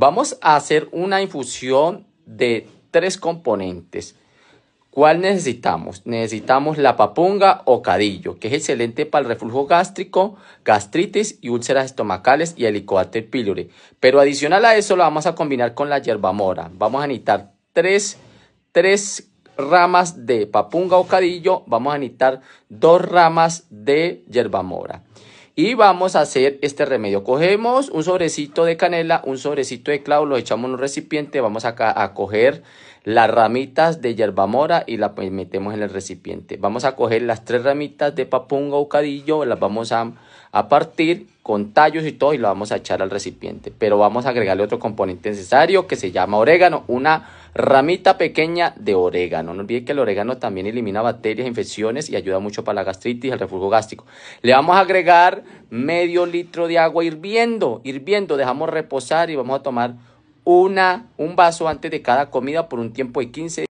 Vamos a hacer una infusión de tres componentes. ¿Cuál necesitamos? Necesitamos la papunga o cadillo, que es excelente para el reflujo gástrico, gastritis y úlceras estomacales y helicobacter pylori. Pero adicional a eso lo vamos a combinar con la yerba mora. Vamos a necesitar tres, tres ramas de papunga o cadillo, vamos a necesitar dos ramas de yerba mora. Y vamos a hacer este remedio. Cogemos un sobrecito de canela, un sobrecito de clavo, lo echamos en un recipiente. Vamos a, a coger las ramitas de mora y la pues, metemos en el recipiente. Vamos a coger las tres ramitas de papunga o cadillo, las vamos a, a partir con tallos y todo y lo vamos a echar al recipiente. Pero vamos a agregarle otro componente necesario que se llama orégano, una Ramita pequeña de orégano. No olvide que el orégano también elimina bacterias, infecciones y ayuda mucho para la gastritis, y el refugio gástrico. Le vamos a agregar medio litro de agua hirviendo, hirviendo. Dejamos reposar y vamos a tomar una, un vaso antes de cada comida por un tiempo de 15